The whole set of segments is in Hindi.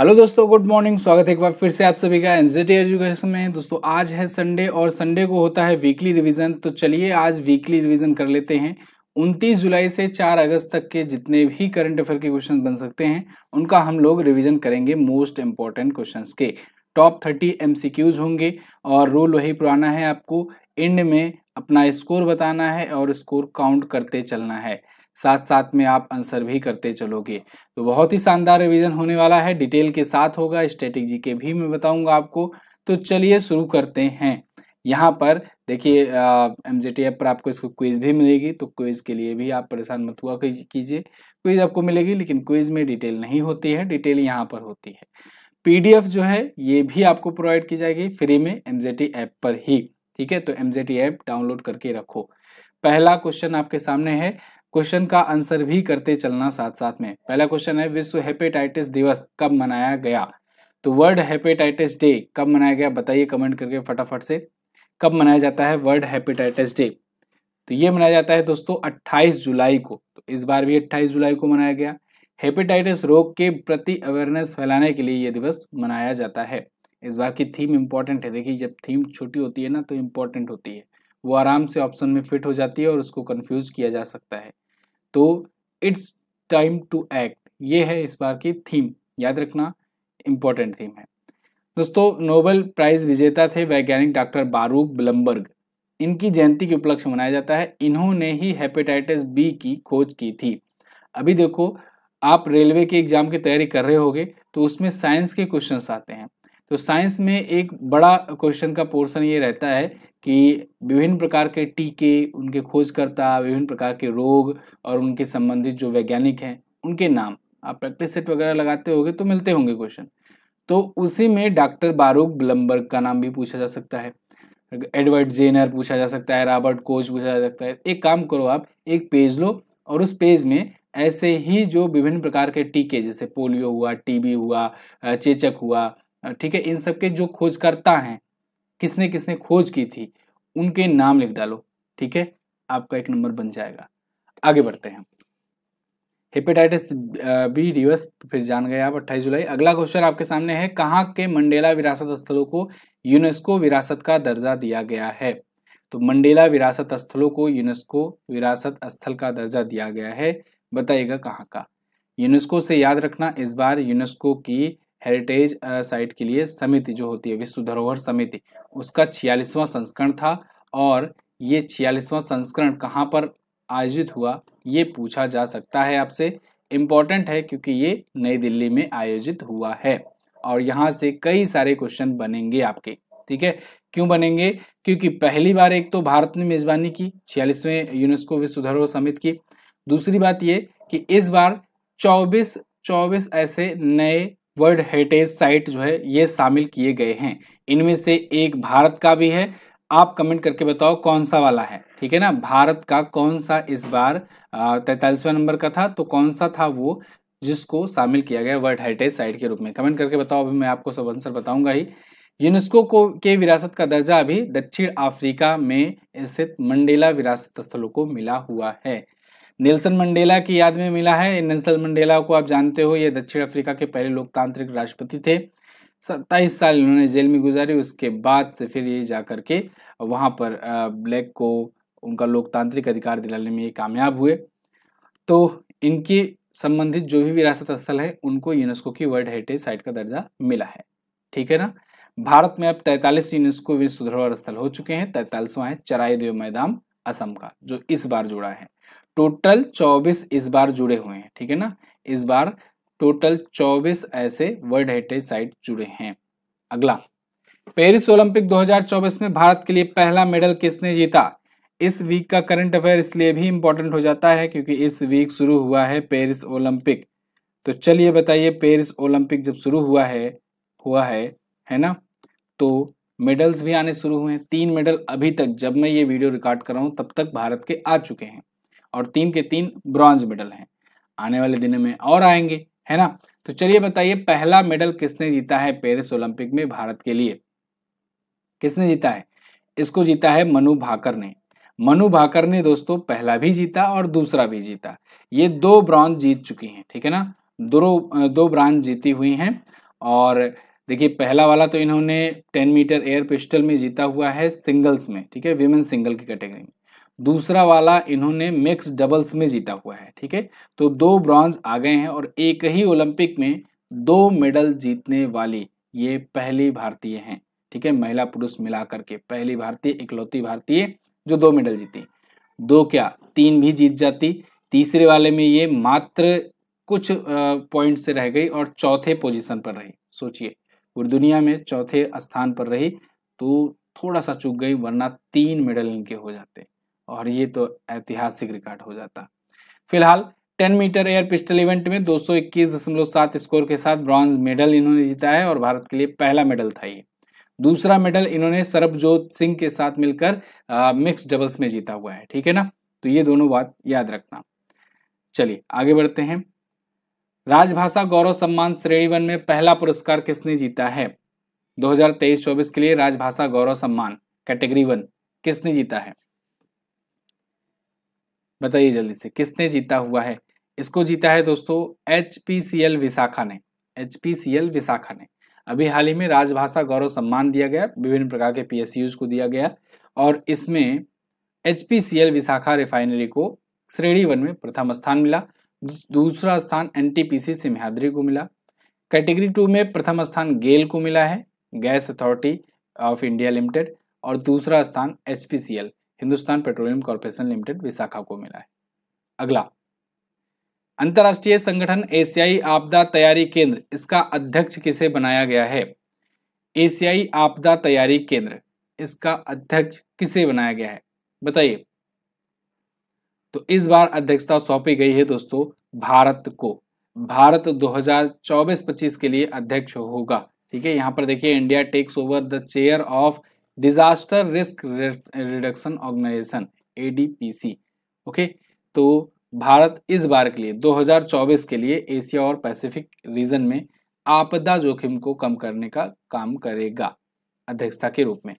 हेलो दोस्तों गुड मॉर्निंग स्वागत है एक बार फिर से आप सभी का एनजीटी एजुकेशन में दोस्तों आज है संडे और संडे को होता है वीकली रिवीजन तो चलिए आज वीकली रिवीजन कर लेते हैं 29 जुलाई से 4 अगस्त तक के जितने भी करंट अफेयर के क्वेश्चन बन सकते हैं उनका हम लोग रिविजन करेंगे मोस्ट इंपॉर्टेंट क्वेश्चन के टॉप थर्टी एम होंगे और रूल वही पुराना है आपको एंड में अपना स्कोर बताना है और स्कोर काउंट करते चलना है साथ साथ में आप आंसर भी करते चलोगे तो बहुत ही शानदार रिवीजन होने वाला है डिटेल के साथ होगा स्टेटिक जी के भी मैं बताऊंगा आपको तो चलिए शुरू करते हैं यहाँ पर देखिए एम जे टी एप पर आपको इसको क्विज़ भी मिलेगी तो क्विज़ के लिए भी आप परेशान मत हुआ कीजिए क्विज़ आपको मिलेगी लेकिन क्विज़ में डिटेल नहीं होती है डिटेल यहाँ पर होती है पीडीएफ जो है ये भी आपको प्रोवाइड की जाएगी फ्री में एम जे टी ऐप पर ही ठीक है तो M J T app download करके रखो पहला क्वेश्चन आपके सामने है क्वेश्चन का आंसर भी करते चलना साथ साथ में पहला क्वेश्चन है विश्व हेपेटाइटिस दिवस कब मनाया गया तो वर्ल्ड हेपेटाइटिस डे कब मनाया गया बताइए कमेंट करके फटाफट से कब मनाया जाता है वर्ल्ड हेपेटाइटिस डे तो ये मनाया जाता है दोस्तों 28 जुलाई को तो इस बार भी 28 जुलाई को मनाया गया हेपेटाइटिस रोग के प्रति अवेयरनेस फैलाने के लिए ये दिवस मनाया जाता है इस बार की थीम इम्पॉर्टेंट है देखिए जब थीम छोटी होती है ना तो इम्पोर्टेंट होती है वो आराम से ऑप्शन में फिट हो जाती है और उसको कन्फ्यूज किया जा सकता है तो इट्स टाइम टू एक्ट ये है इस बार की थीम याद रखना इम्पोर्टेंट थीम है दोस्तों नोबेल प्राइज विजेता थे वैज्ञानिक डॉक्टर बारूक ब्लम्बर्ग इनकी जयंती के उपलक्ष्य मनाया जाता है इन्होंने ही हेपेटाइटिस बी की खोज की थी अभी देखो आप रेलवे के एग्जाम की तैयारी कर रहे होगे तो उसमें साइंस के क्वेश्चंस आते हैं तो साइंस में एक बड़ा क्वेश्चन का पोर्शन ये रहता है कि विभिन्न प्रकार के टीके उनके खोजकर्ता विभिन्न प्रकार के रोग और उनके संबंधित जो वैज्ञानिक हैं उनके नाम आप प्रैक्टिस सेट वगैरह लगाते होंगे तो मिलते होंगे क्वेश्चन तो उसी में डॉक्टर बारूक ब्लम्बर्ग का नाम भी पूछा जा सकता है एडवर्ड जेनर पूछा जा सकता है रॉबर्ट कोच पूछा जा सकता है एक काम करो आप एक पेज लो और उस पेज में ऐसे ही जो विभिन्न प्रकार के टीके जैसे पोलियो हुआ टीबी हुआ चेचक हुआ ठीक है इन सब के जो खोजकर्ता हैं किसने किसने खोज की थी उनके नाम लिख डालो ठीक है आपका एक नंबर बन जाएगा आगे बढ़ते हैं हेपेटाइटिस बी दिवस फिर जान गए आप 28 जुलाई अगला क्वेश्चन आपके सामने है कहाँ के मंडेला विरासत स्थलों को यूनेस्को विरासत का दर्जा दिया गया है तो मंडेला विरासत स्थलों को यूनेस्को विरासत स्थल का दर्जा दिया गया है बताइएगा कहाँ का यूनेस्को से याद रखना इस बार यूनेस्को की हेरिटेज साइट के लिए समिति जो होती है विश्व धरोहर समिति उसका छियालीसवां संस्करण था और ये छियालीसवां संस्करण कहाँ पर आयोजित हुआ ये पूछा जा सकता है आपसे इम्पॉर्टेंट है क्योंकि ये नई दिल्ली में आयोजित हुआ है और यहाँ से कई सारे क्वेश्चन बनेंगे आपके ठीक है क्यों बनेंगे क्योंकि पहली बार एक तो भारत ने मेजबानी की छियालीसवें यूनेस्को विश्व धरोहर समिति की दूसरी बात ये कि इस बार चौबीस चौबीस ऐसे नए वर्ल्ड हेरिटेज साइट जो है ये शामिल किए गए हैं इनमें से एक भारत का भी है आप कमेंट करके बताओ कौन सा वाला है ठीक है ना भारत का कौन सा इस बार तैतालीसवा नंबर का था तो कौन सा था वो जिसको शामिल किया गया वर्ल्ड हेरिटेज साइट के रूप में कमेंट करके बताओ अभी मैं आपको सब आंसर बताऊंगा ही यूनेस्को को के विरासत का दर्जा अभी दक्षिण अफ्रीका में स्थित मंडेला विरासत स्थलों को मिला हुआ है नेल्सन मंडेला की याद में मिला है नेल्सन मंडेला को आप जानते हो ये दक्षिण अफ्रीका के पहले लोकतांत्रिक राष्ट्रपति थे सत्ताईस साल इन्होंने जेल में गुजारी उसके बाद से फिर ये जा कर के वहाँ पर ब्लैक को उनका लोकतांत्रिक अधिकार दिलाने में ये कामयाब हुए तो इनके संबंधित जो भी विरासत स्थल है उनको यूनेस्को की वर्ल्ड हेरिटेज साइट का दर्जा मिला है ठीक है ना भारत में अब तैतालीस यूनेस्को विश्व धरोहर स्थल हो चुके हैं तैतालीसवां है चराई देव मैदान असम का जो इस बार जुड़ा है टोटल चौबीस इस बार जुड़े हुए हैं ठीक है ना इस बार टोटल चौबीस ऐसे वर्ल्ड हेरिटेज साइट जुड़े हैं अगला पेरिस ओलंपिक 2024 में भारत के लिए पहला मेडल किसने जीता इस वीक का करंट अफेयर इसलिए भी इंपॉर्टेंट हो जाता है क्योंकि इस वीक शुरू हुआ है पेरिस ओलंपिक तो चलिए बताइए पेरिस ओलंपिक जब शुरू हुआ है हुआ है है ना तो मेडल्स भी आने शुरू हुए हैं तीन मेडल अभी तक जब मैं ये वीडियो रिकॉर्ड कर रहा हूँ तब तक भारत के आ चुके हैं और तीन के तीन ब्रॉन्ज मेडल हैं आने वाले दिनों में और आएंगे है ना तो चलिए बताइए पहला मेडल किसने जीता है पेरिस ओलंपिक में भारत के लिए किसने जीता है इसको जीता है मनु भाकर ने मनु भाकर ने दोस्तों पहला भी जीता और दूसरा भी जीता ये दो ब्रॉन्ज जीत चुकी हैं ठीक है ना दो दो ब्रांज जीती हुई हैं और देखिए पहला वाला तो इन्होंने टेन मीटर एयर पिस्टल में जीता हुआ है सिंगल्स में ठीक है विमेन सिंगल की कैटेगरी में दूसरा वाला इन्होंने मिक्स डबल्स में जीता हुआ है ठीक है तो दो ब्रॉन्ज आ गए हैं और एक ही ओलंपिक में दो मेडल जीतने वाली ये पहली भारतीय हैं ठीक है महिला पुरुष मिलाकर के पहली भारतीय इकलौती भारतीय जो दो मेडल जीती दो क्या तीन भी जीत जाती तीसरे वाले में ये मात्र कुछ पॉइंट से रह गई और चौथे पोजिशन पर रही सोचिए पूरी दुनिया में चौथे स्थान पर रही तो थोड़ा सा चुक गई वरना तीन मेडल इनके हो जाते और ये तो ऐतिहासिक रिकॉर्ड हो जाता फिलहाल 10 मीटर एयर पिस्टल इवेंट में दो स्कोर के साथ ब्रॉन्ज मेडल इन्होंने जीता है और भारत के लिए पहला मेडल था ये दूसरा मेडल इन्होंने सरबजोत सिंह के साथ मिलकर मिक्स डबल्स में जीता हुआ है ठीक है ना तो ये दोनों बात याद रखना चलिए आगे बढ़ते हैं राजभाषा गौरव सम्मान श्रेणी वन में पहला पुरस्कार किसने जीता है 2023-24 के लिए राजभाषा गौरव सम्मान कैटेगरी वन किसने जीता है बताइए जल्दी से किसने जीता हुआ है इसको जीता है दोस्तों H P C L Visakha ने H P C L Visakha ने अभी हाल ही में राजभाषा गौरव सम्मान दिया गया विभिन्न प्रकार के पी एस यूज को दिया गया और इसमें H P C L Visakha refinery को श्रेणी वन में प्रथम स्थान मिला दूसरा स्थान N T P C Simhadri को मिला कैटेगरी टू में प्रथम स्थान गेल को मिला है gas authority of India limited और दूसरा स्थान H P C L Hindustan petroleum corporation limited Vishakha को मिला है अगला अंतर्राष्ट्रीय संगठन एशियाई आपदा तैयारी केंद्र इसका अध्यक्ष किसे बनाया गया है एशियाई आपदा तैयारी केंद्र इसका अध्यक्ष किसे बनाया गया है बताइए तो इस बार अध्यक्षता सौंपी गई है दोस्तों भारत को भारत 2024-25 के लिए अध्यक्ष होगा ठीक है यहां पर देखिए India takes over the chair of disaster risk reduction organisation ADPC okay तो भारत इस बार के लिए 2024 के लिए एशिया और पैसिफिक रीजन में आपदा जोखिम को कम करने का काम करेगा अध्यक्षता के रूप में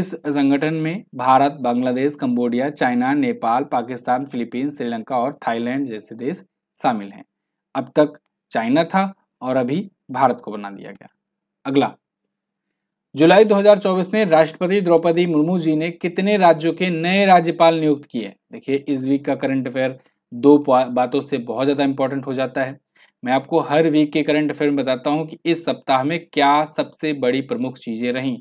इस संगठन में Bharat Bangladesh Cambodia China Nepal Pakistan Philippines Sri Lanka और थाईलैंड जैसे देश शामिल हैं अब तक चाइना था और अभी भारत को बना दिया गया अगला जुलाई 2024 में राष्ट्रपति द्रौपदी मुर्मू जी ने कितने राज्यों के नए राज्यपाल नियुक्त किए देखिए इस वीक का करंट अफेयर दो बातों से बहुत ज़्यादा इंपॉर्टेंट हो जाता है मैं आपको हर वीक के करंट अफेयर में बताता हूँ कि इस सप्ताह में क्या सबसे बड़ी प्रमुख चीज़ें रहीं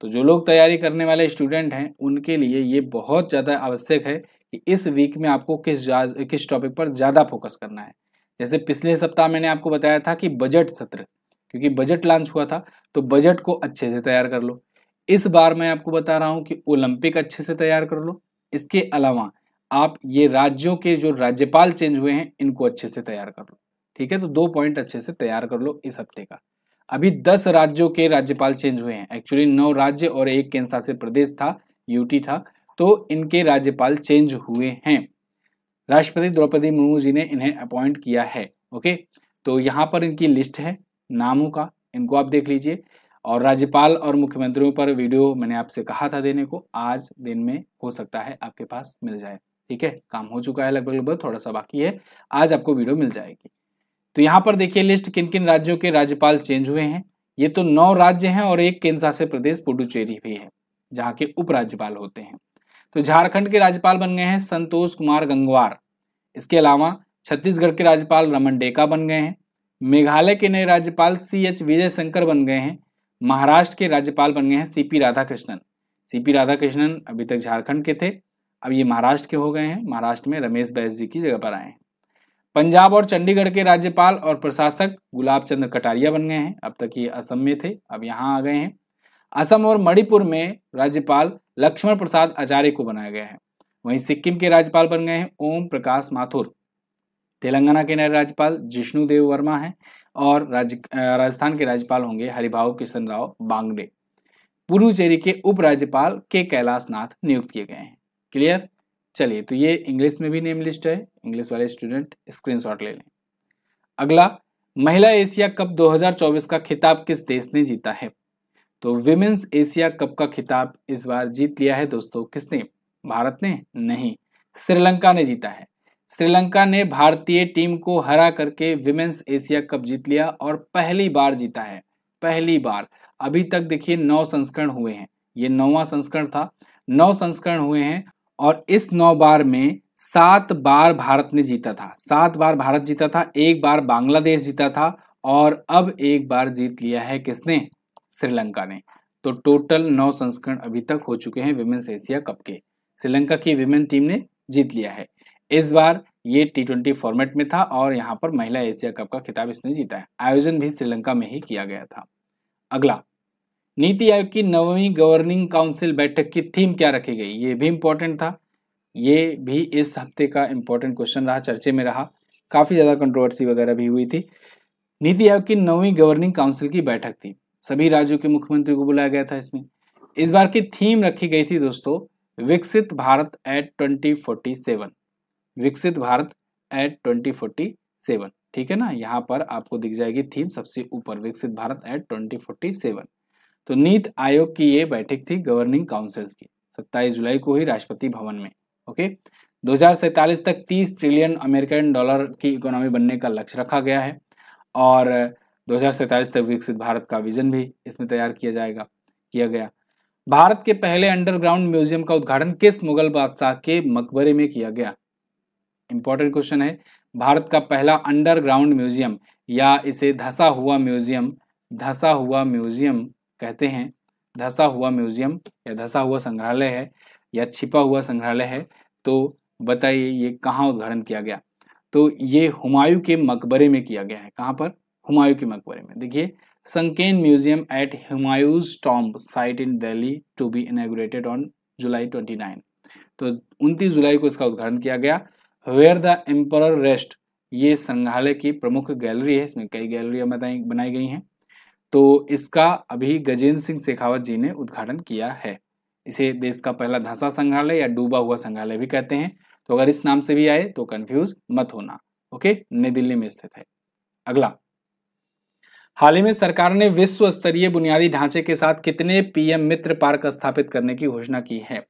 तो जो लोग तैयारी करने वाले स्टूडेंट हैं उनके लिए ये बहुत ज़्यादा आवश्यक है कि इस वीक में आपको किस किस टॉपिक पर ज़्यादा फोकस करना है जैसे पिछले सप्ताह मैंने आपको बताया था कि बजट सत्र क्योंकि बजट लॉन्च हुआ था तो बजट को अच्छे से तैयार कर लो इस बार मैं आपको बता रहा हूँ कि ओलंपिक अच्छे से तैयार कर लो इसके अलावा आप ये राज्यों के जो राज्यपाल चेंज हुए हैं इनको अच्छे से तैयार कर लो ठीक है तो दो पॉइंट अच्छे से तैयार कर लो इस हफ्ते का अभी दस राज्यों के राज्यपाल चेंज हुए हैं एक्चुअली नौ राज्य और एक केंद्र शासित प्रदेश था यूटी था तो इनके राज्यपाल चेंज हुए हैं राष्ट्रपति द्रौपदी मुर्मू जी ने इन्हें अपॉइंट किया है ओके तो यहाँ पर इनकी लिस्ट है नामों का इनको आप देख लीजिए और राज्यपाल और मुख्यमंत्रियों पर वीडियो मैंने आपसे कहा था देने को आज दिन में हो सकता है आपके पास मिल जाए ठीक है काम हो चुका है लगभग लगभग थोड़ा सा बाकी है आज आपको वीडियो मिल जाएगी तो यहाँ पर देखिए लिस्ट किन किन राज्यों के राज्यपाल चेंज हुए हैं ये तो नौ राज्य हैं और एक केंद्र शासित प्रदेश पुडुचेरी भी है जहाँ के उपराज्यपाल होते हैं तो झारखंड के राज्यपाल बन गए हैं संतोष कुमार गंगवार इसके अलावा छत्तीसगढ़ के राज्यपाल रमन डेका बन गए हैं मेघालय के नए राज्यपाल सी एच विजय शंकर बन गए हैं महाराष्ट्र के राज्यपाल बन गए हैं सीपी राधाकृष्णन सीपी राधाकृष्णन अभी तक झारखंड के थे अब ये महाराष्ट्र के हो गए हैं महाराष्ट्र में रमेश बैस जी की जगह पर आए हैं पंजाब और चंडीगढ़ के राज्यपाल और प्रशासक गुलाब चंद्र कटारिया बन गए हैं अब तक ये असम में थे अब यहाँ आ गए हैं असम और मणिपुर में राज्यपाल लक्ष्मण प्रसाद आचार्य को बनाया गया है वहीं सिक्किम के राज्यपाल बन गए हैं ओम प्रकाश माथुर तेलंगाना के नए राज्यपाल जिष्णु देव वर्मा हैं और राज्य राजस्थान के राज्यपाल होंगे हरिभाव किशन राव बांगडे पुडुचेरी के उप राज्यपाल के कैलाश नाथ नियुक्त किए गए हैं क्लियर चलिए तो ये इंग्लिश में भी नेम लिस्ट है इंग्लिश वाले स्टूडेंट स्क्रीनशॉट ले लें अगला महिला एशिया कप 2024 का खिताब किस देश ने जीता है तो विमेंस एशिया कप का खिताब इस बार जीत लिया है दोस्तों किसने भारत ने नहीं श्रीलंका ने जीता है श्रीलंका ने भारतीय टीम को हरा करके विमेंस एशिया कप जीत लिया और पहली बार जीता है पहली बार अभी तक देखिए नौ संस्करण हुए हैं ये नौवा संस्करण था नौ संस्करण हुए हैं और इस नौ बार में सात बार भारत ने जीता था सात बार भारत जीता था एक बार बांग्लादेश जीता था और अब एक बार जीत लिया है किसने श्रीलंका ने तो टोटल नौ संस्करण अभी तक हो चुके हैं विमेंस एशिया कप के श्रीलंका की विमेन टीम ने जीत लिया है इस बार ये टी ट्वेंटी फॉर्मेट में था और यहाँ पर महिला एशिया कप का खिताब इसने जीता है आयोजन भी श्रीलंका में ही किया गया था अगला नीति आयोग की नवमी गवर्निंग काउंसिल बैठक की थीम क्या रखी गई ये भी इम्पोर्टेंट था ये भी इस हफ्ते का इम्पोर्टेंट क्वेश्चन रहा चर्चे में रहा काफ़ी ज़्यादा कंट्रोवर्सी वगैरह भी हुई थी नीति आयोग की नवी गवर्निंग काउंसिल की बैठक थी सभी राज्यों के मुख्यमंत्री को बुलाया गया था इसमें इस बार की थीम रखी गई थी दोस्तों विकसित Bharat at twenty forty seven विकसित Bharat at twenty forty seven ठीक है ना यहाँ पर आपको दिख जाएगी थीम सबसे ऊपर विकसित Bharat at twenty forty seven तो नीति आयोग की ये बैठक थी गवर्निंग काउंसिल की सत्ताईस जुलाई को ही राष्ट्रपति भवन में ओके दो तक 30 ट्रिलियन अमेरिकन डॉलर की इकोनॉमी बनने का लक्ष्य रखा गया है और दो तक विकसित भारत का विजन भी इसमें तैयार किया जाएगा किया गया भारत के पहले अंडरग्राउंड म्यूजियम का उद्घाटन किस मुगल बादशाह के मकबरे में किया गया इंपॉर्टेंट क्वेश्चन है भारत का पहला अंडरग्राउंड म्यूजियम या इसे धसा हुआ म्यूजियम धसा हुआ म्यूजियम कहते हैं धसा हुआ म्यूजियम या धसा हुआ संग्रहालय है या छिपा हुआ संग्रहालय है तो बताइए ये कहाँ उद्घाटन किया गया तो ये हुमायूं के मकबरे में किया गया है कहाँ पर हुमायूं के मकबरे में देखिए sunken museum at Humayun's tomb site in Delhi to be inaugurated on July twenty तो 29 जुलाई को इसका उद्घाटन किया गया वेयर द एम्पर रेस्ट ये संग्रहालय की प्रमुख गैलरी है इसमें कई गैलरियां बनाई गई हैं तो इसका अभी गजेंद्र सिंह शेखावत जी ने उद्घाटन किया है इसे देश का पहला धंसा संग्रहालय या डूबा हुआ संग्रहालय भी कहते हैं तो अगर इस नाम से भी आए तो कंफ्यूज मत होना ओके नई दिल्ली में स्थित है अगला हाल ही में सरकार ने विश्व स्तरीय बुनियादी ढांचे के साथ कितने पीएम मित्र पार्क स्थापित करने की घोषणा की है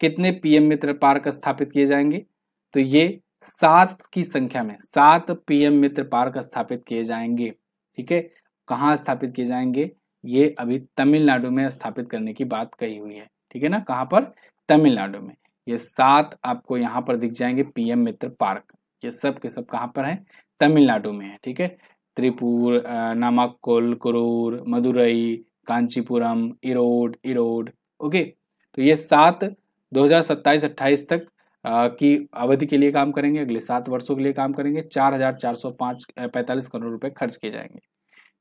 कितने पीएम मित्र पार्क स्थापित किए जाएंगे तो ये सात की संख्या में सात पीएम मित्र पार्क स्थापित किए जाएंगे ठीक है कहाँ स्थापित किए जाएंगे ये अभी तमिलनाडु में स्थापित करने की बात कही हुई है ठीक है ना कहाँ पर तमिलनाडु में ये सात आपको यहाँ पर दिख जाएंगे पीएम मित्र पार्क ये सब के सब कहाँ पर है तमिलनाडु में है ठीक है त्रिपुर नामाकुल करूर मदुरई कांचीपुरम इरोड इरोड ओके तो ये सात दो हजार तक की अवधि के लिए काम करेंगे अगले सात वर्षों के लिए काम करेंगे चार हजार चार सौ पांच पैंतालीस करोड़ रुपए खर्च किए जाएंगे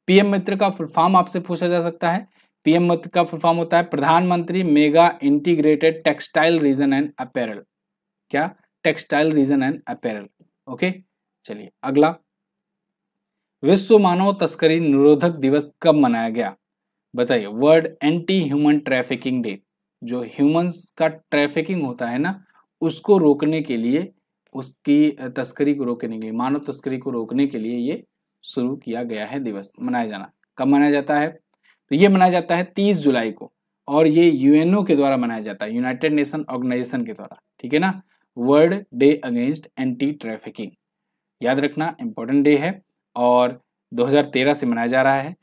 पीएम मित्र का फुल फॉर्म आपसे पूछा जा सकता है पीएम मित्र का फुल फॉर्म होता है प्रधानमंत्री mega integrated textile region and apparel क्या textile region and apparel okay चलिए अगला विश्व मानव तस्करी निरोधक दिवस कब मनाया गया बताइए world anti human trafficking day जो ह्यूमंस का ट्रैफिकिंग होता है ना उसको रोकने के लिए उसकी तस्करी को रोकने के लिए मानव तस्करी को रोकने के लिए ये शुरू किया गया है दिवस मनाया जाना कब मनाया जाता है तो ये मनाया जाता है तीस जुलाई को और ये यूएनओ के द्वारा मनाया जाता है यूनाइटेड नेशन ऑर्गेनाइजेशन के द्वारा ठीक है ना world day against anti trafficking याद रखना इंपॉर्टेंट डे है और 2013 से मनाया जा रहा है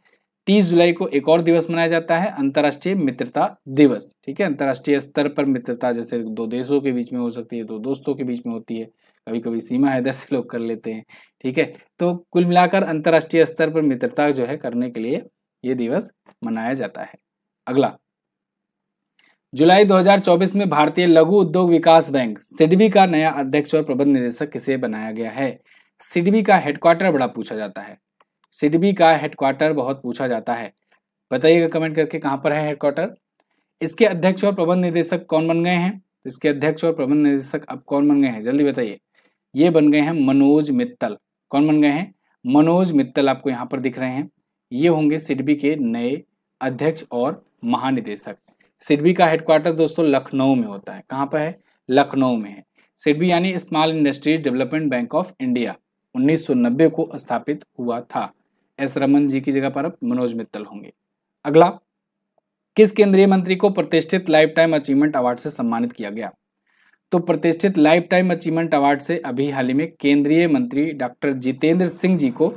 तीस जुलाई को एक और दिवस मनाया जाता है अंतर्राष्ट्रीय मित्रता दिवस ठीक है अंतर्राष्ट्रीय स्तर पर मित्रता जैसे दो देशों के बीच में हो सकती है दो दोस्तों के बीच में होती है कभी कभी सीमा है से लोग कर लेते हैं ठीक है तो कुल मिलाकर अंतर्राष्ट्रीय स्तर पर मित्रता जो है करने के लिए ये दिवस मनाया जाता है अगला जुलाई 2024 में भारतीय लघु उद्योग विकास बैंक सिडबी का नया अध्यक्ष और प्रबंध निदेशक किसे बनाया गया है सिडबी का हेडक्वार्टर बड़ा पूछा जाता है सिडबी का हेडक्वार्टर बहुत पूछा जाता है बताइएगा कमेंट करके कहाँ पर है हेडक्वार्टर इसके अध्यक्ष और प्रबंध निदेशक कौन बन गए हैं तो इसके अध्यक्ष और प्रबंध निदेशक अब कौन बन गए हैं जल्दी बताइए ये बन गए हैं मनोज मित्तल कौन बन गए हैं मनोज मित्तल आपको यहाँ पर दिख रहे हैं ये होंगे सिडबी के नए अध्यक्ष और महानिदेशक सिडबी का हेडक्वार्टर दोस्तों लखनऊ में होता है कहाँ पर है लखनऊ में है सिडबी यानी small industries development bank of India 1990 को स्थापित हुआ था एस रमन जी की जगह पर अब मनोज मित्तल होंगे अगला किस केंद्रीय मंत्री को प्रतिष्ठित लाइफ टाइम अचीवमेंट अवार्ड से सम्मानित किया गया तो प्रतिष्ठित लाइफ टाइम अचीवमेंट अवार्ड से अभी हाल ही में केंद्रीय मंत्री डॉक्टर जितेंद्र सिंह जी को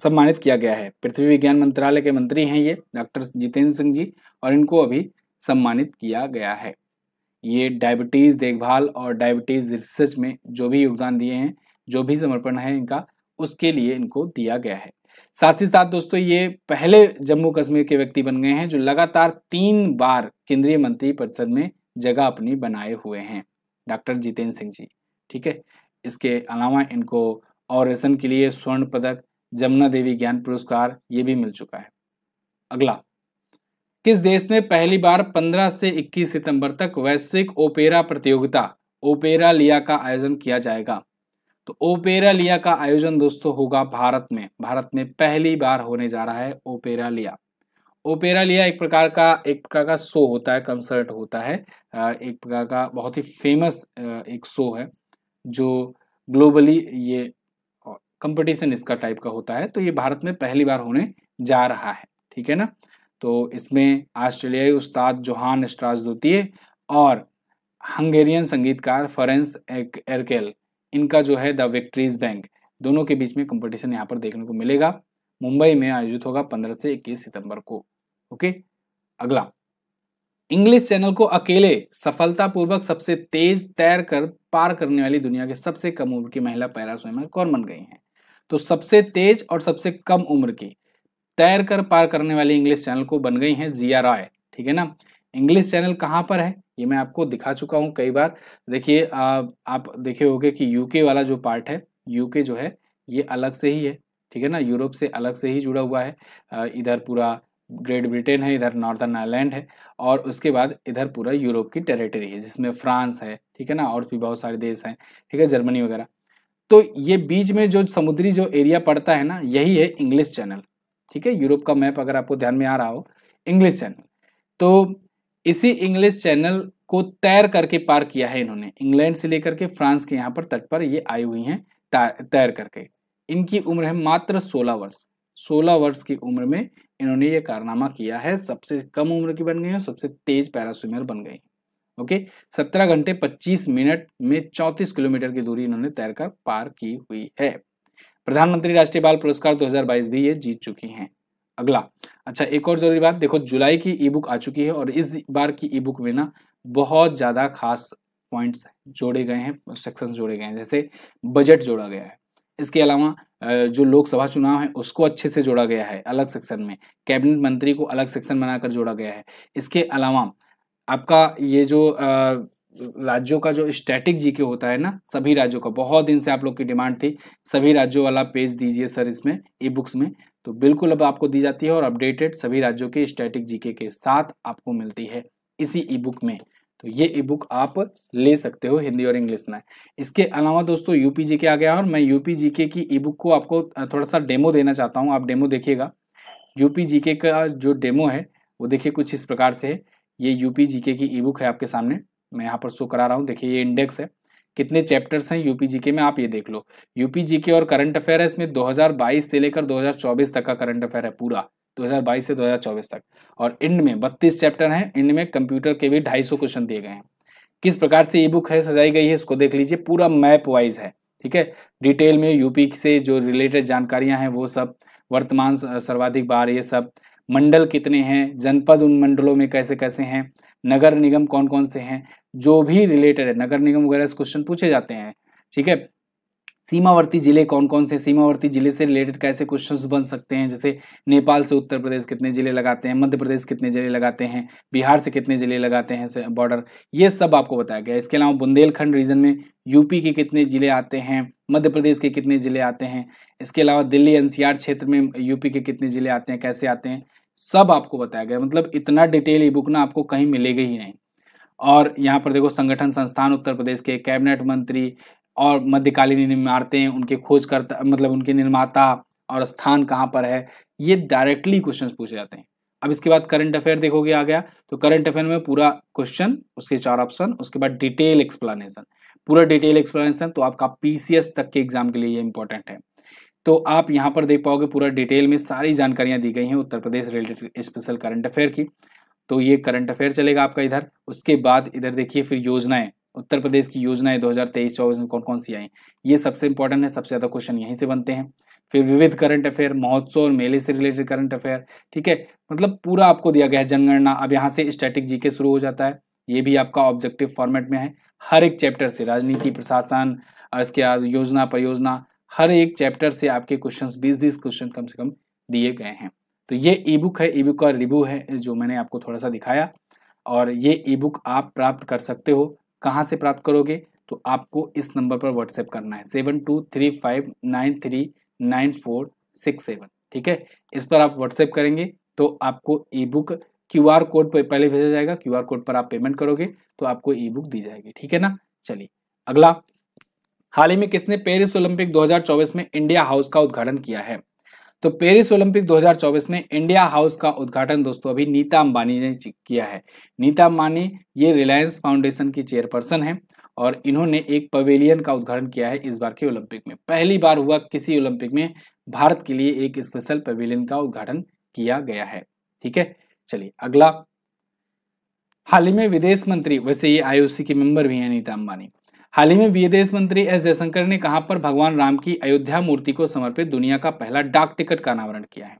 सम्मानित किया गया है पृथ्वी विज्ञान मंत्रालय के मंत्री हैं ये डॉक्टर जितेंद्र सिंह जी और इनको अभी सम्मानित किया गया है ये डायबिटीज़ देखभाल और डायबिटीज़ रिसर्च में जो भी योगदान दिए हैं जो भी समर्पण है इनका उसके लिए इनको दिया गया है साथ ही साथ दोस्तों ये पहले जम्मू कश्मीर के व्यक्ति बन गए हैं जो लगातार तीन बार केंद्रीय मंत्री परिषद में जगह अपनी बनाए हुए हैं डॉक्टर जितेंद्र सिंह जी ठीक है इसके अलावा इनको ऑरेशन के लिए स्वर्ण पदक जमुना देवी ज्ञान पुरस्कार ये भी मिल चुका है अगला किस देश ने पहली बार 15 से 21 सितंबर तक वैश्विक ओपेरा प्रतियोगिता ओपेरा लिया का आयोजन किया जाएगा तो ओपेरा लिया का आयोजन दोस्तों होगा भारत में भारत में पहली बार होने जा रहा है ओपेरा लिया ओपेरा लिया एक प्रकार का एक प्रकार का शो होता है कंसर्ट होता है एक प्रकार का बहुत ही फेमस एक शो है जो ग्लोबली ये कंपटीशन इसका टाइप का होता है तो ये भारत में पहली बार होने जा रहा है ठीक है ना तो इसमें ऑस्ट्रेलियाई उस्ताद जोहान स्ट्रास द्वितीय और हंगेरियन संगीतकार फरेंस एरकेल इनका जो है द विक्ट्रीज बैंक दोनों के बीच में कंपटीशन यहाँ पर देखने को मिलेगा मुंबई में आयोजित होगा पंद्रह से इक्कीस सितंबर को ओके अगला इंग्लिश चैनल को अकेले सफलतापूर्वक सबसे तेज तैर कर पार करने वाली दुनिया के सबसे कम उम्र की महिला पैरा स्विमर कौन बन गई हैं तो सबसे तेज और सबसे कम उम्र की तैर कर पार करने वाली इंग्लिश चैनल को बन गई हैं जिया रॉय ठीक है ना इंग्लिश चैनल कहाँ पर है ये मैं आपको दिखा चुका हूँ कई बार देखिए आप देखे होगे कि यूके वाला जो पार्ट है यूके जो है ये अलग से ही है ठीक है ना यूरोप से अलग से ही जुड़ा हुआ है इधर पूरा ग्रेट ब्रिटेन है इधर नॉर्दर्न आयरलैंड है और उसके बाद इधर पूरा यूरोप की टेरिटरी है जिसमें फ्रांस है ठीक है ना और भी बहुत सारे देश हैं ठीक है जर्मनी वगैरह तो ये बीच में जो समुद्री जो एरिया पड़ता है ना यही है इंग्लिश चैनल ठीक है यूरोप का मैप अगर आपको ध्यान में आ रहा हो इंग्लिश चैनल तो इसी इंग्लिश चैनल को तैर करके पार किया है इन्होंने इंग्लैंड से लेकर के फ्रांस के यहाँ पर तट पर ये आई हुई हैं तैर करके इनकी उम्र है मात्र 16 वर्ष 16 वर्ष की उम्र में इन्होंने ये कारनामा किया है सबसे कम उम्र की बन गई और सबसे तेज पैरास्विमर बन गई ओके 17 घंटे 25 मिनट में 34 किलोमीटर की दूरी इन्होंने तैरकर पार की हुई है प्रधानमंत्री राष्ट्रीय बाल पुरस्कार 2022 भी ये जीत चुकी हैं अगला अच्छा एक और ज़रूरी बात देखो जुलाई की ई बुक आ चुकी है और इस बार की ई बुक में ना बहुत ज़्यादा खास पॉइंट्स जोड़े गए हैं सेक्शन जोड़े गए हैं जैसे बजट जोड़ा गया है इसके अलावा जो लोकसभा चुनाव है उसको अच्छे से जोड़ा गया है अलग सेक्शन में कैबिनेट मंत्री को अलग सेक्शन बनाकर जोड़ा गया है इसके अलावा आपका ये जो राज्यों का जो स्टैटिक जीके होता है ना सभी राज्यों का बहुत दिन से आप लोग की डिमांड थी सभी राज्यों वाला पेज दीजिए सर इसमें ई बुक्स में तो बिल्कुल अब आपको दी जाती है और अपडेटेड सभी राज्यों के स्टैटिक जीके के साथ आपको मिलती है इसी ई बुक में तो ये ई बुक आप ले सकते हो हिंदी और इंग्लिश में इसके अलावा दोस्तों यूपी जी के आ गया और मैं यूपी जी के की ई बुक को आपको थोड़ा सा डेमो देना चाहता हूँ आप डेमो देखिएगा यूपी जी के का जो डेमो है वो देखिए कुछ इस प्रकार से है ये यूपी जी के की ई बुक है आपके सामने मैं यहाँ पर शो करा रहा हूँ देखिए ये इंडेक्स है कितने चैप्टर्स हैं यूपी जीके में आप ये देख लो यूपी जीके और करंट अफेयर है इसमें 2022 से लेकर 2024 तक का करंट अफेयर है पूरा 2022 से 2024 तक और इंड में 32 चैप्टर हैं इंड में कंप्यूटर के भी 250 क्वेश्चन दिए गए हैं किस प्रकार से ई बुक है सजाई गई है इसको देख लीजिए पूरा मैप वाइज है ठीक है डिटेल में यूपी से जो रिलेटेड जानकारियां हैं वो सब वर्तमान सर्वाधिक बार ये सब मंडल कितने हैं जनपद उन मंडलों में कैसे कैसे हैं नगर निगम कौन कौन से हैं जो भी रिलेटेड है नगर निगम वगैरह से क्वेश्चन पूछे जाते हैं ठीक है सीमावर्ती जिले कौन कौन से सीमावर्ती जिले से रिलेटेड कैसे क्वेश्चन बन सकते हैं जैसे नेपाल से उत्तर प्रदेश कितने जिले लगाते हैं मध्य प्रदेश कितने जिले लगाते हैं बिहार से कितने जिले लगाते हैं बॉर्डर ये सब आपको बताया गया इसके अलावा बुंदेलखंड रीजन में यूपी के कितने जिले आते हैं मध्य प्रदेश के कितने जिले आते हैं इसके अलावा दिल्ली एनसीआर क्षेत्र में यूपी के कितने जिले आते हैं कैसे आते हैं सब आपको बताया गया मतलब इतना डिटेल ई बुक ना आपको कहीं मिलेगा ही नहीं और यहाँ पर देखो संगठन संस्थान उत्तर प्रदेश के कैबिनेट मंत्री और मध्यकालीन इमारतें उनके खोजकर्ता मतलब उनके निर्माता और स्थान कहाँ पर है ये डायरेक्टली क्वेश्चन पूछे जाते हैं अब इसके बाद करंट अफेयर देखोगे आ गया तो करंट अफेयर में पूरा क्वेश्चन उसके चार ऑप्शन उसके बाद डिटेल एक्सप्लेनेशन पूरा डिटेल एक्सप्लेनेशन तो आपका पीसीएस तक के एग्जाम के लिए ये इंपॉर्टेंट है तो आप यहाँ पर देख पाओगे पूरा डिटेल में सारी जानकारियाँ दी गई हैं Uttar Pradesh related special current affair की तो ये करंट अफेयर चलेगा आपका इधर उसके बाद इधर देखिए फिर योजनाएं उत्तर प्रदेश की योजनाएं 2023 चौबीस में कौन कौन सी आई ये सबसे इंपॉर्टेंट है सबसे ज़्यादा क्वेश्चन यहीं से बनते हैं फिर विविध करंट अफेयर महोत्सव और मेले से रिलेटेड करंट अफेयर ठीक है मतलब पूरा आपको दिया गया है जनगणना अब यहाँ से स्टैटिक जीके शुरू हो जाता है ये भी आपका ऑब्जेक्टिव फॉर्मेट में है हर एक चैप्टर से राजनीति प्रशासन इसके बाद योजना परियोजना हर एक चैप्टर से आपके क्वेश्चन बीस बीस क्वेश्चन कम से कम दिए गए हैं तो ये ई बुक है ई बुक का रिव्यू है जो मैंने आपको थोड़ा सा दिखाया और ये ई बुक आप प्राप्त कर सकते हो कहाँ से प्राप्त करोगे तो आपको इस नंबर पर व्हाट्सएप करना है seven two three five nine three nine four six seven ठीक है इस पर आप व्हाट्सएप करेंगे तो आपको e book Q R code पर पहले भेजा जाएगा क्यू आर कोड पर आप पेमेंट करोगे तो आपको ई बुक दी जाएगी ठीक है ना चलिए अगला हाल ही में किसने पेरिस ओलंपिक 2024 में इंडिया हाउस का उद्घाटन किया है तो पेरिस ओलंपिक 2024 में इंडिया हाउस का उद्घाटन दोस्तों अभी नीता अंबानी ने किया है नीता अंबानी ये रिलायंस फाउंडेशन की चेयरपर्सन है और इन्होंने एक पवेलियन का उद्घाटन किया है इस बार के ओलंपिक में पहली बार हुआ किसी ओलंपिक में भारत के लिए एक स्पेशल पवेलियन का उद्घाटन किया गया है ठीक है चलिए अगला हाल ही में विदेश मंत्री वैसे ये आईओसी के मेंबर भी हैं नीता अंबानी हाल ही में विदेश मंत्री एस जयशंकर ने कहा पर भगवान राम की अयोध्या मूर्ति को समर्पित दुनिया का पहला डाक टिकट का अनावरण किया है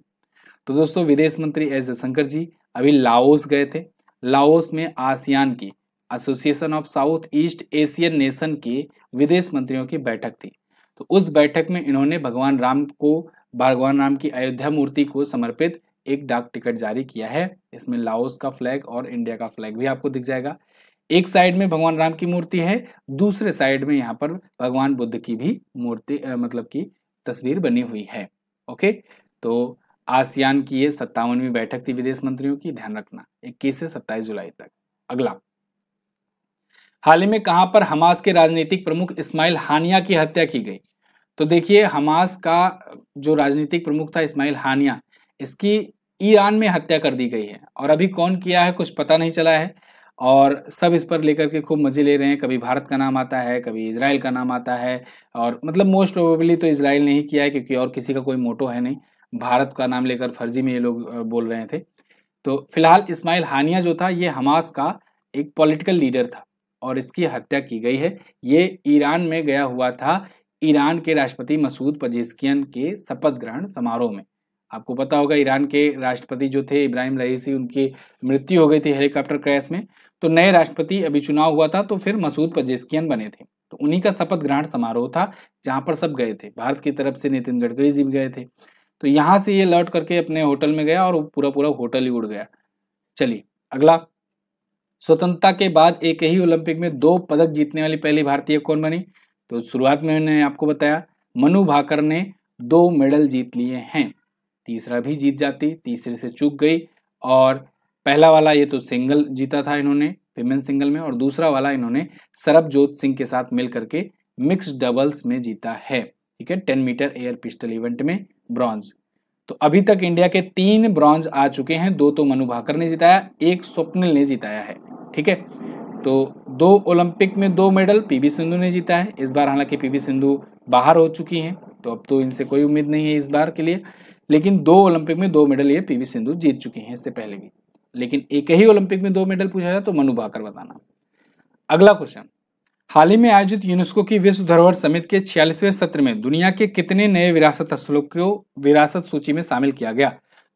तो दोस्तों विदेश मंत्री एस जयशंकर जी अभी लाओस गए थे लाओस में आसियान की association of south east Asian nation के विदेश मंत्रियों की बैठक थी तो उस बैठक में इन्होंने भगवान राम को भगवान राम की अयोध्या मूर्ति को समर्पित एक डाक टिकट जारी किया है इसमें लाओस का फ्लैग और इंडिया का फ्लैग भी आपको दिख जाएगा एक साइड में भगवान राम की मूर्ति है दूसरे साइड में यहाँ पर भगवान बुद्ध की भी मूर्ति मतलब की तस्वीर बनी हुई है ओके तो आसियान की ये सत्तावनवी बैठक थी विदेश मंत्रियों की ध्यान रखना इक्कीस से सत्ताईस जुलाई तक अगला हाल ही में कहां पर हमास के राजनीतिक प्रमुख इस्माइल हानिया की हत्या की गई तो देखिए हमास का जो राजनीतिक प्रमुख था इस्माइल हानिया इसकी ईरान में हत्या कर दी गई है और अभी कौन किया है कुछ पता नहीं चला है और सब इस पर लेकर के खूब मज़े ले रहे हैं कभी भारत का नाम आता है कभी इसराइल का नाम आता है और मतलब मोस्ट प्रोबेबली तो इसराइल ने ही किया है क्योंकि और किसी का कोई मोटो है नहीं भारत का नाम लेकर फर्जी में ये लोग बोल रहे थे तो फिलहाल इस्माइल हानिया जो था ये हमास का एक पॉलिटिकल लीडर था और इसकी हत्या की गई है ये ईरान में गया हुआ था ईरान के राष्ट्रपति मसूद पजेस्कियन के शपथ ग्रहण समारोह में आपको पता होगा ईरान के राष्ट्रपति जो थे इब्राहिम रईसी उनकी मृत्यु हो गई थी हेलीकॉप्टर क्रैश में तो नए राष्ट्रपति अभी चुनाव हुआ था तो फिर मसूद पजेस्कियन बने थे तो उन्हीं का शपथ ग्रहण समारोह था जहां पर सब गए थे भारत की तरफ से नितिन गडकरी जी भी गए थे तो यहां से ये लौट करके अपने होटल में गया और पूरा पूरा होटल ही उड़ गया चलिए अगला स्वतंत्रता के बाद एक ही ओलंपिक में दो पदक जीतने वाली पहली भारतीय कौन बनी तो शुरुआत में मैंने आपको बताया मनु भाकर ने दो मेडल जीत लिए हैं तीसरा भी जीत जाती तीसरे से चूक गई और पहला वाला ये तो सिंगल जीता था इन्होंने विमेन सिंगल में और दूसरा वाला इन्होंने सरबजोत सिंह के साथ मिल करके मिक्स डबल्स में जीता है ठीक है ten metre air pistol event में ब्रॉन्ज तो अभी तक इंडिया के तीन ब्रॉन्ज आ चुके हैं दो तो मनु भाकर ने जिताया एक स्वप्निल ने जिताया है ठीक है तो दो ओलंपिक में दो मेडल पीवी सिंधु ने जीता है इस बार हालांकि पीवी सिंधु बाहर हो चुकी हैं तो अब तो इनसे कोई उम्मीद नहीं है इस बार के लिए लेकिन दो ओलंपिक में दो मेडल ये पीवी सिंधु जीत चुके हैं इससे पहले भी लेकिन एक ही ओलंपिक में दो मेडल पूछा जाए तो मनु भाकर बताना अगला क्वेश्चन हाल ही में आयोजित यूनेस्को की विश्व धरोहर समिति के छियालीसवें सत्र में दुनिया के कितने नए विरासत स्थलों को विरासत सूची में शामिल किया गया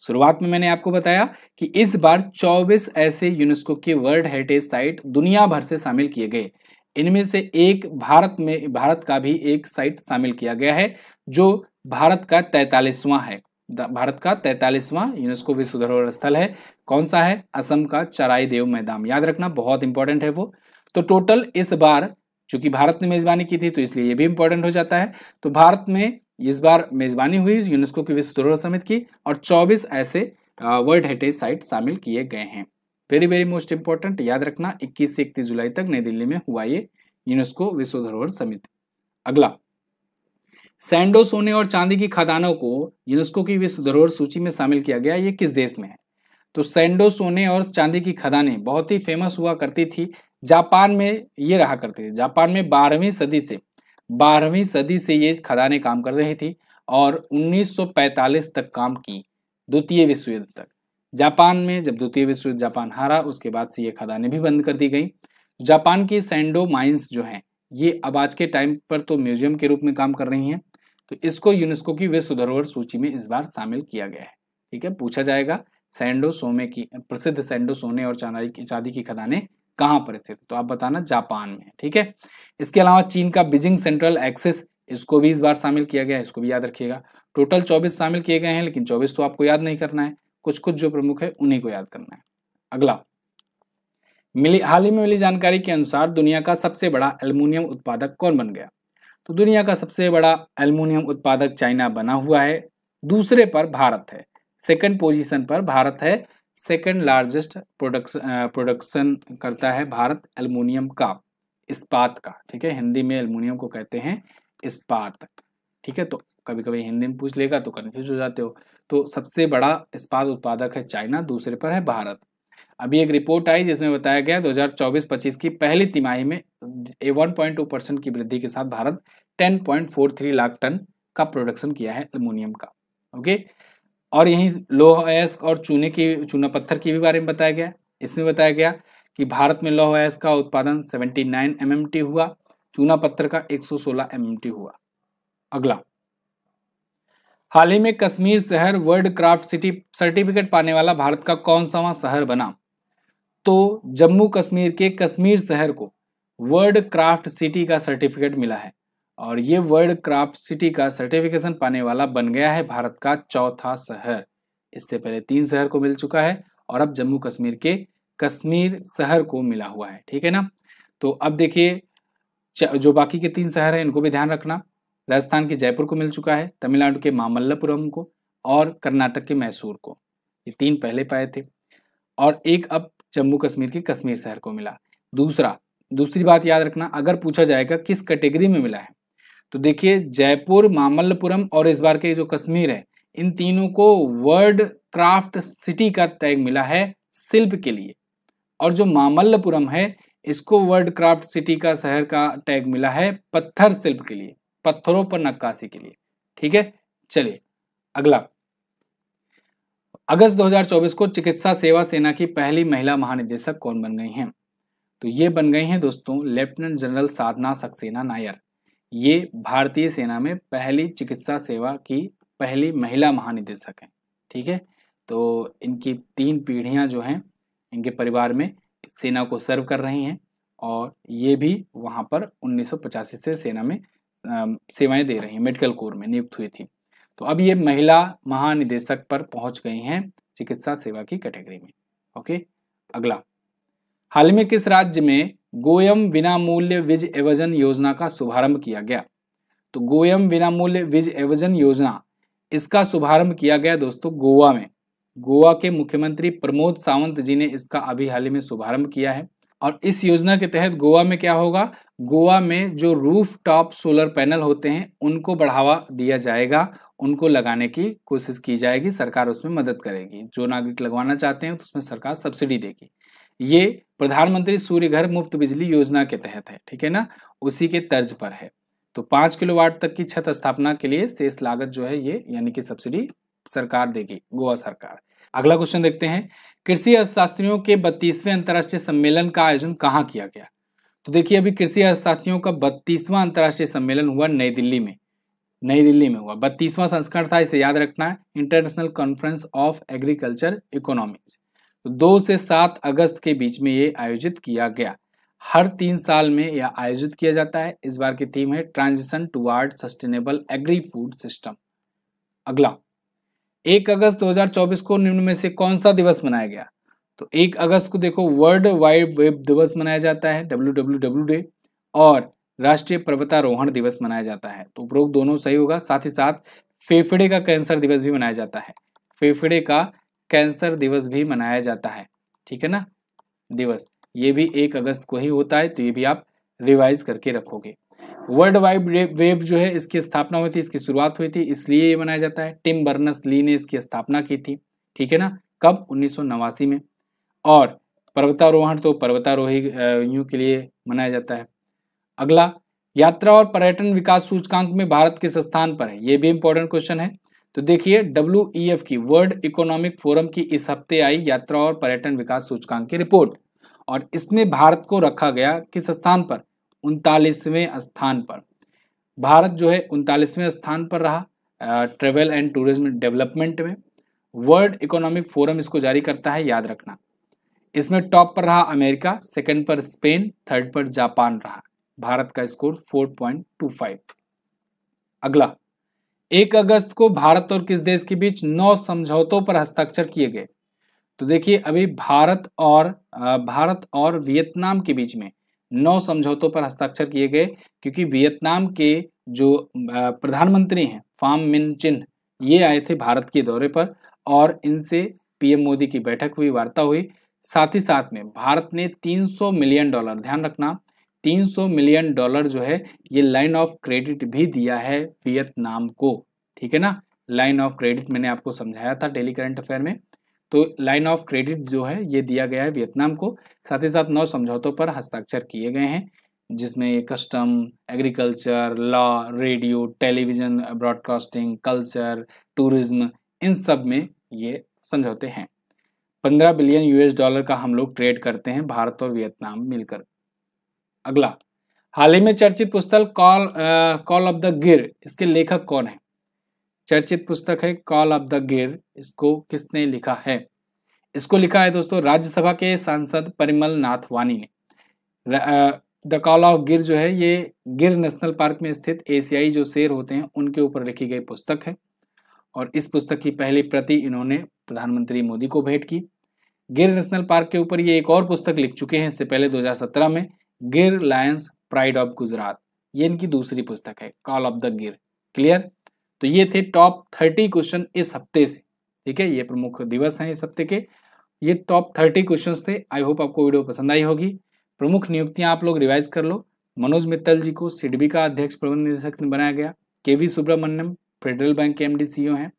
शुरुआत में मैंने आपको बताया कि इस बार 24 ऐसे यूनेस्को के वर्ल्ड हेरिटेज साइट दुनिया भर से शामिल किए गए इनमें से एक भारत में भारत का भी एक साइट शामिल किया गया है जो भारत का तैतालीसवां है भारत का तैतालीसवां यूनेस्को विश्व धरोहर स्थल है कौन सा है असम का चराई देव मैदान याद रखना बहुत इंपॉर्टेंट है वो तो टोटल इस बार चूंकि भारत ने मेजबानी की थी तो इसलिए ये भी इंपॉर्टेंट हो जाता है तो भारत में इस बार मेजबानी हुई यूनेस्को की विश्व धरोहर समिति की और 24 ऐसे वर्ल्ड हेरिटेज साइट शामिल किए गए हैं वेरी वेरी मोस्ट इंपॉर्टेंट याद रखना 21 से 31 जुलाई तक नई दिल्ली में हुआ ये यूनेस्को विश्व धरोहर समिति अगला सैंडो सोने और चांदी की खदानों को यूनेस्को की विश्व धरोहर सूची में शामिल किया गया ये किस देश में है तो सैंडो सोने और चांदी की खदानें बहुत ही फेमस हुआ करती थी जापान में ये रहा करते थे जापान में बारहवीं सदी से बारहवीं सदी से ये खदानें काम कर रही थी और 1945 तक काम की द्वितीय विश्व युद्ध तक जापान में जब द्वितीय विश्व युद्ध जापान हारा उसके बाद से ये खदानें भी बंद कर दी गई जापान की सैंडो माइंस जो हैं ये अब आज के टाइम पर तो म्यूजियम के रूप में काम कर रही हैं तो इसको यूनेस्को की विश्व धरोहर सूची में इस बार शामिल किया गया है ठीक है पूछा जाएगा सैंडो सोमे की प्रसिद्ध सैंडो सोने और चांदी की चांदी की खदानें कहाँ पर स्थित तो आप बताना जापान में ठीक है इसके अलावा चीन का बीजिंग सेंट्रल एक्सिस इसको भी इस बार शामिल किया गया है इसको भी याद रखिएगा टोटल चौबीस शामिल किए गए हैं लेकिन चौबीस तो आपको याद नहीं करना है कुछ कुछ जो प्रमुख है उन्हीं को याद करना है अगला मिली हाल ही में मिली जानकारी के अनुसार दुनिया का सबसे बड़ा एल्यूमिनियम उत्पादक कौन बन गया तो दुनिया का सबसे बड़ा एल्यूमिनियम उत्पादक चाइना बना हुआ है दूसरे पर भारत है सेकंड पोजीशन पर भारत है सेकंड लार्जेस्ट प्रोडक्शन प्रोडक्शन करता है भारत एल्यूमिनियम का इस्पात का ठीक है हिंदी में एल्यूमिनियम को कहते हैं इस्पात ठीक है तो कभी कभी हिंदी में पूछ लेगा तो कन्फ्यूज हो जाते हो तो सबसे बड़ा इस्पात उत्पादक है चाइना दूसरे पर है भारत अभी एक रिपोर्ट आई जिसमें बताया गया 2024-25 की पहली तिमाही में 1.2 परसेंट की वृद्धि के साथ भारत 10.43 लाख टन का प्रोडक्शन किया है अल्मोनियम का ओके और यहीं लोह अयस्क और चूने की चूना पत्थर के भी बारे में बताया गया इसमें बताया गया कि भारत में लोह अयस्क का उत्पादन 79 नाइन mm हुआ चूना पत्थर का 116 सो mm हुआ अगला हाल ही में कश्मीर शहर वर्ल्ड क्राफ्ट सिटी सर्टिफिकेट पाने वाला भारत का कौन सा शहर बना तो जम्मू कश्मीर के कश्मीर शहर को वर्ल्ड क्राफ्ट सिटी का सर्टिफिकेट मिला है और ये वर्ल्ड क्राफ्ट सिटी का सर्टिफिकेशन पाने वाला बन गया है भारत का चौथा शहर इससे पहले तीन शहर को मिल चुका है और अब जम्मू कश्मीर के कश्मीर शहर को मिला हुआ है ठीक है ना तो अब देखिए जो बाकी के तीन शहर हैं इनको भी ध्यान रखना राजस्थान के जयपुर को मिल चुका है तमिलनाडु के मामल्लपुरम को और कर्नाटक के मैसूर को ये तीन पहले पाए थे और एक अब जम्मू कश्मीर के कश्मीर शहर को मिला दूसरा दूसरी बात याद रखना अगर पूछा जाएगा किस कैटेगरी में मिला है तो देखिए जयपुर मामल्लपुरम और इस बार के जो कश्मीर है इन तीनों को वर्ल्ड क्राफ्ट सिटी का टैग मिला है शिल्प के लिए और जो मामल्लपुरम है इसको वर्ल्ड क्राफ्ट सिटी का शहर का टैग मिला है पत्थर शिल्प के लिए पत्थरों पर नक्काशी के लिए ठीक है चलिए अगला अगस्त 2024 को चिकित्सा सेवा सेना की पहली महिला महानिदेशक कौन बन गई हैं तो ये बन गई हैं दोस्तों लेफ्टिनेंट जनरल साधना सक्सेना नायर ये भारतीय सेना में पहली चिकित्सा सेवा की पहली महिला महानिदेशक हैं ठीक है तो इनकी तीन पीढ़ियां जो हैं इनके परिवार में सेना को सर्व कर रही हैं और ये भी वहाँ पर उन्नीस से सेना में सेवाएं दे रही हैं मेडिकल कोर में नियुक्त हुई थी तो अब ये महिला महानिदेशक पर पहुंच गई हैं चिकित्सा सेवा की कैटेगरी में ओके अगला हाल में किस राज्य में गोयम बिना मूल्य विज एवजन योजना का शुभारंभ किया गया तो गोयम बिना मूल्य विज एवजन योजना इसका शुभारंभ किया गया दोस्तों गोवा में गोवा के मुख्यमंत्री प्रमोद सावंत जी ने इसका अभी हाल ही में शुभारंभ किया है और इस योजना के तहत गोवा में क्या होगा गोवा में जो रूफ टॉप सोलर पैनल होते हैं उनको बढ़ावा दिया जाएगा उनको लगाने की कोशिश की जाएगी सरकार उसमें मदद करेगी जो नागरिक लगवाना चाहते हैं तो उसमें सरकार सब्सिडी देगी ये प्रधानमंत्री सूर्य घर मुफ्त बिजली योजना के तहत है ठीक है ना उसी के तर्ज पर है तो किलो किलोवाट तक की छत स्थापना के लिए शेष लागत जो है ये यानी कि सब्सिडी सरकार देगी गोवा सरकार अगला क्वेश्चन देखते हैं कृषि अर्थशास्त्रियों के बत्तीसवें अंतर्राष्ट्रीय सम्मेलन का आयोजन कहाँ किया गया तो देखिए अभी कृषि अर्थशास्त्रियों का बत्तीसवां अंतर्राष्ट्रीय सम्मेलन हुआ नई दिल्ली में नई दिल्ली में हुआ बत्तीसवां संस्करण था इसे याद रखना है international conference of agriculture economics तो दो से सात अगस्त के बीच में ये आयोजित किया गया हर तीन साल में यह आयोजित किया जाता है इस बार की थीम है transition toward sustainable agri food system अगला एक अगस्त 2024 को निम्न में से कौन सा दिवस मनाया गया तो एक अगस्त को देखो वर्ल्ड वाइड वेब दिवस मनाया जाता है डब्ल्यू डब्ल्यू डब्ल्यू डे और राष्ट्रीय पर्वतारोहण दिवस मनाया जाता है तो उपरोक्त दोनों सही होगा साथ ही साथ फेफड़े का कैंसर दिवस भी मनाया जाता है फेफड़े का कैंसर दिवस भी मनाया जाता है ठीक है ना दिवस ये भी एक अगस्त को ही होता है तो ये भी आप रिवाइज करके रखोगे वर्ल्ड वाइड वेब जो है इसकी स्थापना हुई थी इसकी शुरुआत हुई थी इसलिए ये मनाया जाता है टिम बर्नस ली ने इसकी स्थापना की थी ठीक है ना कब उन्नीस में और पर्वतारोहण तो पर्वतारोही के लिए मनाया जाता है अगला यात्रा और पर्यटन विकास सूचकांक में भारत किस स्थान पर है ये भी इंपॉर्टेंट क्वेश्चन है तो देखिए डब्ल्यू e की वर्ल्ड इकोनॉमिक फोरम की इस हफ्ते आई यात्रा और पर्यटन विकास सूचकांक की रिपोर्ट और इसमें भारत को रखा गया किस स्थान पर उनतालीसवें स्थान पर भारत जो है उनतालीसवें स्थान पर रहा ट्रेवल एंड टूरिज्म डेवलपमेंट में वर्ल्ड इकोनॉमिक फोरम इसको जारी करता है याद रखना इसमें टॉप पर रहा अमेरिका सेकंड पर स्पेन थर्ड पर जापान रहा भारत का स्कोर 4.25 अगला एक अगस्त को भारत और किस देश के बीच नौ समझौतों पर हस्ताक्षर किए गए तो देखिए अभी भारत और भारत और वियतनाम के बीच में नौ समझौतों पर हस्ताक्षर किए गए क्योंकि वियतनाम के जो प्रधानमंत्री हैं फाम मिन चिन्ह ये आए थे भारत के दौरे पर और इनसे पीएम मोदी की बैठक हुई वार्ता हुई साथ ही साथ में भारत ने 300 मिलियन डॉलर ध्यान रखना 300 मिलियन डॉलर जो है ये लाइन ऑफ क्रेडिट भी दिया है वियतनाम को ठीक है ना लाइन ऑफ क्रेडिट मैंने आपको समझाया था डेली करंट अफेयर में तो लाइन ऑफ क्रेडिट जो है ये दिया गया है वियतनाम को साथ ही साथ नौ समझौतों पर हस्ताक्षर किए गए हैं जिसमें custom agriculture law radio television broadcasting culture tourism इन सब में ये समझौते हैं पंद्रह बिलियन यूएस डॉलर का हम लोग ट्रेड करते हैं भारत और वियतनाम मिलकर अगला हाल ही में चर्चित पुस्तक कॉल कॉल ऑफ द गिर इसके लेखक कौन है चर्चित पुस्तक है कॉल ऑफ द गिर इसको किसने लिखा है इसको लिखा है दोस्तों राज्यसभा के सांसद परिमल नाथ वानी ने द कॉल ऑफ गिर जो है ये गिर नेशनल पार्क में स्थित एशियाई जो शेर होते हैं उनके ऊपर लिखी गई पुस्तक है और इस पुस्तक की पहली प्रति इन्होंने प्रधानमंत्री मोदी को भेंट की गिर नेशनल पार्क के ऊपर ये एक और पुस्तक लिख चुके हैं इससे पहले 2017 में गिर लायंस प्राइड ऑफ गुजरात ये इनकी दूसरी पुस्तक है call of the Gir clear तो ये थे टॉप थर्टी क्वेश्चन इस हफ्ते से ठीक है ये प्रमुख दिवस हैं इस हफ्ते के ये टॉप थर्टी क्वेश्चंस थे आई होप आपको वीडियो पसंद आई होगी प्रमुख नियुक्तियां आप लोग रिवाइज कर लो मनोज मित्तल जी को सिडबी का अध्यक्ष प्रबंध निदेशक बनाया गया K V Subramaniam federal bank के एम डी e हैं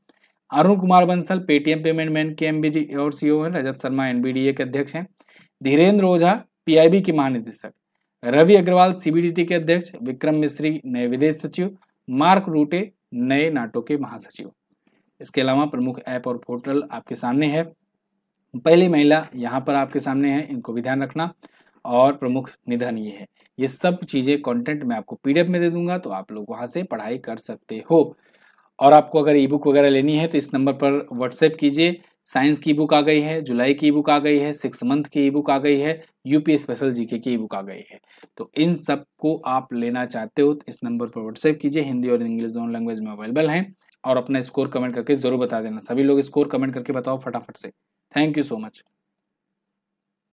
Arun Kumar Bansal Paytm payment bank के एम और सी e हैं रजत शर्मा एनबीडीए के अध्यक्ष हैं धीरेन्द्र ओझा पी के महानिदेशक रवि अग्रवाल सीबीडीटी के अध्यक्ष विक्रम मिश्री नए विदेश सचिव मार्क रूटे नए नाटो के महासचिव इसके अलावा प्रमुख ऐप और पोर्टल आपके सामने है पहली महिला यहाँ पर आपके सामने है इनको भी ध्यान रखना और प्रमुख निधन ये है ये सब चीज़ें कंटेंट मैं आपको पीडीएफ में दे दूंगा तो आप लोग वहां से पढ़ाई कर सकते हो और आपको अगर ई बुक वगैरह लेनी है तो इस नंबर पर व्हाट्सएप कीजिए साइंस की बुक आ गई है जुलाई की बुक आ गई है सिक्स मंथ की बुक आ गई है यूपी स्पेशल जीके की बुक आ गई है तो इन सब को आप लेना चाहते हो तो इस नंबर पर व्हाट्सएप कीजिए हिंदी और इंग्लिश दोनों लैंग्वेज में अवेलेबल हैं और अपना स्कोर कमेंट करके जरूर बता देना सभी लोग स्कोर कमेंट करके बताओ फटाफट से थैंक यू सो मच